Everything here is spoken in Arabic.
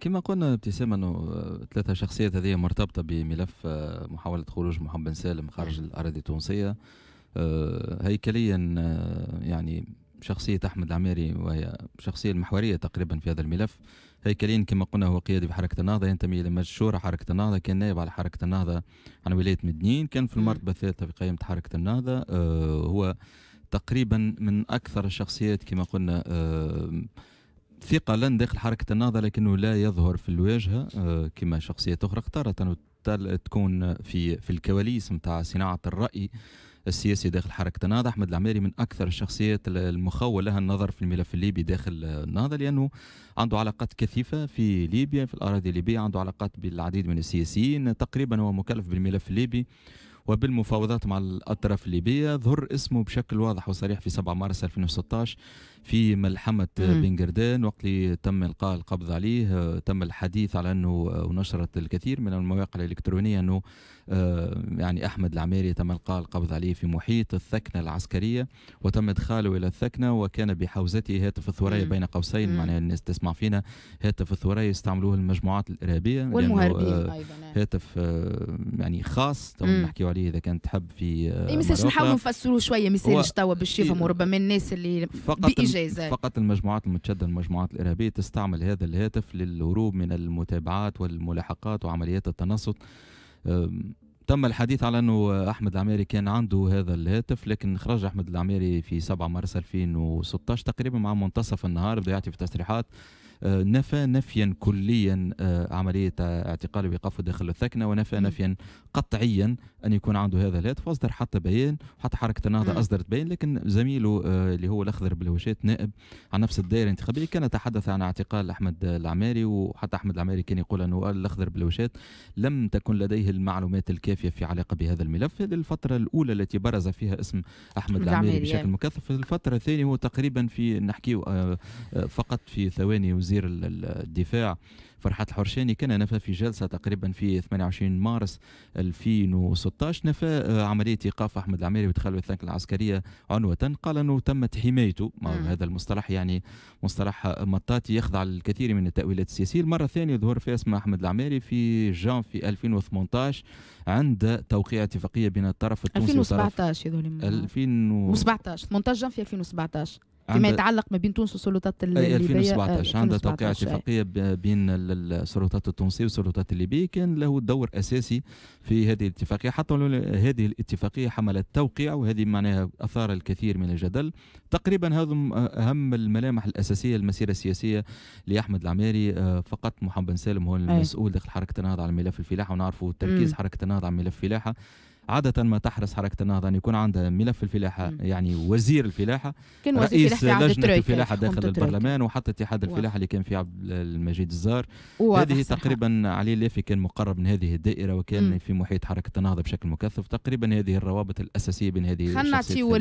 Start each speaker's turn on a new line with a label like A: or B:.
A: كما قلنا ابتسام انه ثلاثه شخصيات هذه مرتبطه بملف آه، محاوله خروج محمد بن سالم خارج نعم. الاراضي التونسيه آه، هيكليا آه، يعني شخصيه احمد العميري وهي الشخصيه المحوريه تقريبا في هذا الملف هيكليا كما قلنا هو قيادي بحركه النهضه ينتمي الى مجلس الشورى حركه النهضه كان نائب على حركه النهضه عن ولايه مدنين كان في المرتبه الثالثه في قائمه حركه النهضه هو تقريبا من اكثر الشخصيات كما قلنا ثقلا داخل حركه النهضه لكنه لا يظهر في الواجهه آه، كما شخصيات اخرى اختارت ان تكون في في الكواليس نتاع صناعه الراي السياسي داخل حركه النهضه احمد العماري من اكثر الشخصيات المخول لها النظر في الملف الليبي داخل النهضه لانه عنده علاقات كثيفه في ليبيا في الاراضي الليبيه عنده علاقات بالعديد من السياسيين تقريبا هو مكلف بالملف الليبي وبالمفاوضات مع الأطراف الليبية ظهر اسمه بشكل واضح وصريح في 7 مارس 2016 في ملحمة بن قردان وقت اللي تم إلقاء القبض عليه تم الحديث على أنه ونشرت الكثير من المواقع الإلكترونية أنه آه، يعني أحمد العميري تم إلقاء القبض عليه في محيط الثكنة العسكرية وتم إدخاله إلى الثكنة وكان بحوزته هاتف الثريا بين قوسين معناها الناس تسمع فينا هاتف الثريا يستعملوه المجموعات الإرهابية والمهربين آه، أيضا هاتف آه، يعني خاص نحكيو عليه اذا كانت تحب في آه، إيه، مثلاش نحاولوا نفسروه شويه مثالش توا باش إيه، يفهموا ربما الناس اللي فقط باجازه فقط المجموعات المتشدده المجموعات الارهابيه تستعمل هذا الهاتف للهروب من المتابعات والملاحقات وعمليات التنصت تم الحديث على انه احمد العميري كان عنده هذا الهاتف لكن خرج احمد العميري في 7 مارس 2016 تقريبا مع منتصف النهار بدا يعطي في تصريحات آه، نفى نفيا كليا آه، عمليه اعتقاله وايقافه داخل الثكنه ونفى نفيا قطعيا ان يكون عنده هذا الهاتف واصدر حتى بيان حتى حركه النهضه اصدرت بيان لكن زميله آه، اللي هو الاخضر بالهوشات نائب عن نفس الدائره الانتخابيه كان يتحدث عن اعتقال احمد العماري وحتى احمد العماري كان يقول انه الاخضر بالهوشات لم تكن لديه المعلومات الكافيه في علاقه بهذا الملف الفتره الاولى التي برز فيها اسم احمد العماري بشكل مكثف الفتره الثانيه هو تقريبا في نحكي فقط في ثواني وزير الدفاع فرحات الحرشاني كان نفى في جلسة تقريبا في 28 مارس 2016 نفى آه، عملية إيقاف أحمد العميري وإدخاله الثانك العسكرية عنوة قال أنه تمت حمايته هذا المصطلح يعني مصطلح مطاطي يخضع للكثير من التأويلات السياسية المرة الثانية ظهور في اسم أحمد العميري في جان في 2018 عند توقيع اتفاقية بين الطرف التونسي 2017 يظهر 2017 18 18 جان في 2017 فيما يتعلق ما بين تونس والسلطات الليبيه 2017 آه، عندها توقيع آه. اتفاقيه بين السلطات التونسيه والسلطات الليبيه كان له دور اساسي في هذه الاتفاقيه حتى هذه الاتفاقيه حملت توقيع وهذه معناها اثار الكثير من الجدل تقريبا هذا اهم الملامح الاساسيه المسيره السياسيه لاحمد العماري آه، فقط محمد سالم هو المسؤول داخل حركه النهضه على ملف الفلاحه ونعرفوا تركيز حركه النهضه على ملف الفلاحه عاده ما تحرص حركه النهضه ان يكون عندها ملف الفلاحه يعني وزير الفلاحه كان وزير رئيس لجنه الفلاحه داخل البرلمان وحتى اتحاد الفلاحه اللي كان فيه عبد المجيد الزار هذه تقريبا علي اللافي كان مقرب من هذه الدائره وكان م. في محيط حركه النهضه بشكل مكثف تقريبا هذه الروابط الاساسيه بين هذه الشخصيات